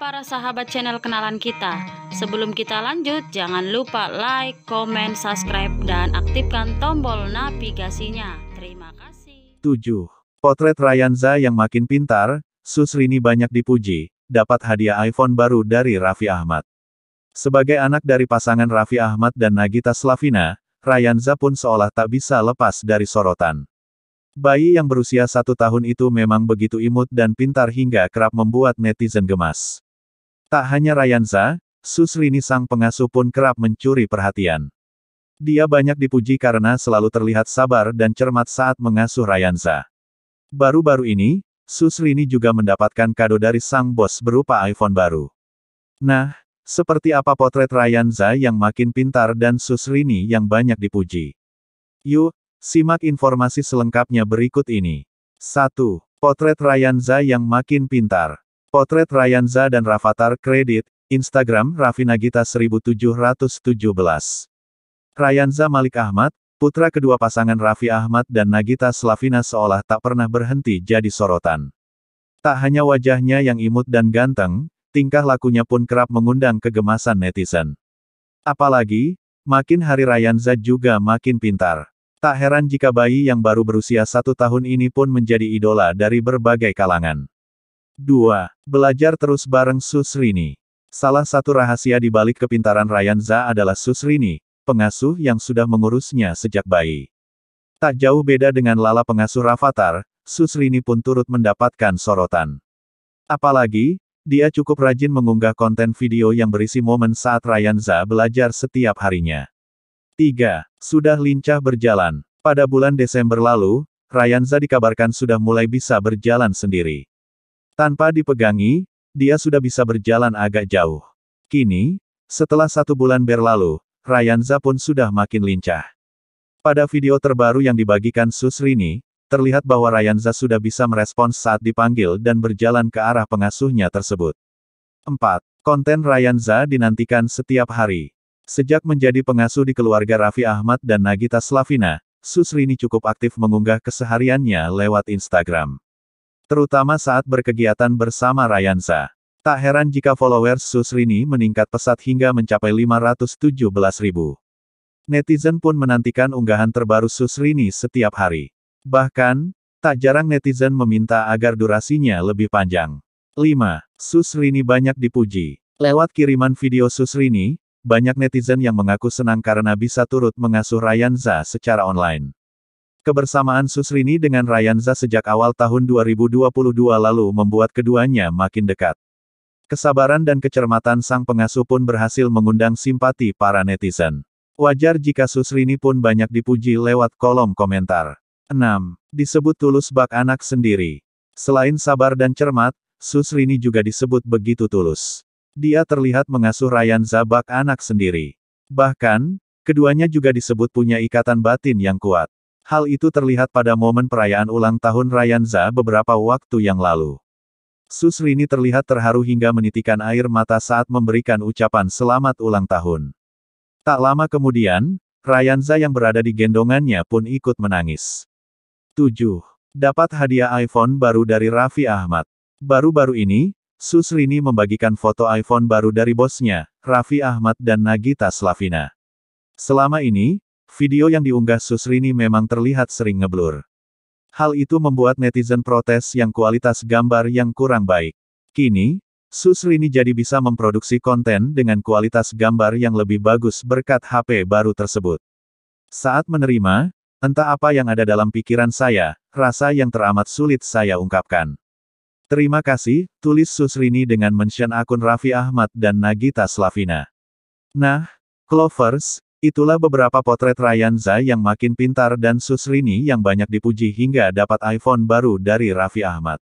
para sahabat channel kenalan kita. Sebelum kita lanjut, jangan lupa like, comment, subscribe, dan aktifkan tombol navigasinya. Terima kasih. 7. Potret Rayanza yang makin pintar, Susrini banyak dipuji, dapat hadiah iPhone baru dari Raffi Ahmad. Sebagai anak dari pasangan Raffi Ahmad dan Nagita Slavina, Ryanza pun seolah tak bisa lepas dari sorotan. Bayi yang berusia satu tahun itu memang begitu imut dan pintar hingga kerap membuat netizen gemas. Tak hanya Rayanza, Susrini sang pengasuh pun kerap mencuri perhatian. Dia banyak dipuji karena selalu terlihat sabar dan cermat saat mengasuh Rayanza. Baru-baru ini, Susrini juga mendapatkan kado dari sang bos berupa iPhone baru. Nah, seperti apa potret Rayanza yang makin pintar dan Susrini yang banyak dipuji? Yuk, simak informasi selengkapnya berikut ini. 1. Potret Rayanza yang makin pintar. Potret Ryanza dan Rafathar Kredit, Instagram Rafinagita 1717. Rayanza Malik Ahmad, putra kedua pasangan Raffi Ahmad dan Nagita Slavina seolah tak pernah berhenti jadi sorotan. Tak hanya wajahnya yang imut dan ganteng, tingkah lakunya pun kerap mengundang kegemasan netizen. Apalagi, makin hari Rayanza juga makin pintar. Tak heran jika bayi yang baru berusia satu tahun ini pun menjadi idola dari berbagai kalangan. 2. Belajar terus bareng Susrini. Salah satu rahasia di balik kepintaran Ryanza adalah Susrini, pengasuh yang sudah mengurusnya sejak bayi. Tak jauh beda dengan lala pengasuh Ravatar, Susrini pun turut mendapatkan sorotan. Apalagi, dia cukup rajin mengunggah konten video yang berisi momen saat Ryanza belajar setiap harinya. 3. Sudah lincah berjalan. Pada bulan Desember lalu, Ryanza dikabarkan sudah mulai bisa berjalan sendiri. Tanpa dipegangi, dia sudah bisa berjalan agak jauh. Kini, setelah satu bulan berlalu, Ryanza pun sudah makin lincah. Pada video terbaru yang dibagikan Susrini, terlihat bahwa Ryanza sudah bisa merespons saat dipanggil dan berjalan ke arah pengasuhnya tersebut. 4. Konten Ryanza dinantikan setiap hari. Sejak menjadi pengasuh di keluarga Raffi Ahmad dan Nagita Slavina, Susrini cukup aktif mengunggah kesehariannya lewat Instagram. Terutama saat berkegiatan bersama Rayansa. Tak heran jika followers Susrini meningkat pesat hingga mencapai 517 ribu. Netizen pun menantikan unggahan terbaru Susrini setiap hari. Bahkan, tak jarang netizen meminta agar durasinya lebih panjang. 5. Susrini banyak dipuji. Lewat kiriman video Susrini, banyak netizen yang mengaku senang karena bisa turut mengasuh Rayanza secara online. Kebersamaan Susrini dengan Ryanza sejak awal tahun 2022 lalu membuat keduanya makin dekat. Kesabaran dan kecermatan sang pengasuh pun berhasil mengundang simpati para netizen. Wajar jika Susrini pun banyak dipuji lewat kolom komentar. 6. Disebut tulus bak anak sendiri. Selain sabar dan cermat, Susrini juga disebut begitu tulus. Dia terlihat mengasuh Ryanza bak anak sendiri. Bahkan, keduanya juga disebut punya ikatan batin yang kuat. Hal itu terlihat pada momen perayaan ulang tahun Ryanza beberapa waktu yang lalu. Susrini terlihat terharu hingga menitikan air mata saat memberikan ucapan selamat ulang tahun. Tak lama kemudian, Ryanza yang berada di gendongannya pun ikut menangis. 7. Dapat hadiah iPhone baru dari Raffi Ahmad. Baru-baru ini, Susrini membagikan foto iPhone baru dari bosnya, Raffi Ahmad dan Nagita Slavina. Selama ini, Video yang diunggah Susrini memang terlihat sering ngeblur. Hal itu membuat netizen protes yang kualitas gambar yang kurang baik. Kini, Susrini jadi bisa memproduksi konten dengan kualitas gambar yang lebih bagus berkat HP baru tersebut. Saat menerima, entah apa yang ada dalam pikiran saya, rasa yang teramat sulit saya ungkapkan. Terima kasih, tulis Susrini dengan mention akun Raffi Ahmad dan Nagita Slavina. Nah, Clovers, Itulah beberapa potret Ryan Zai yang makin pintar dan Susrini yang banyak dipuji hingga dapat iPhone baru dari Raffi Ahmad.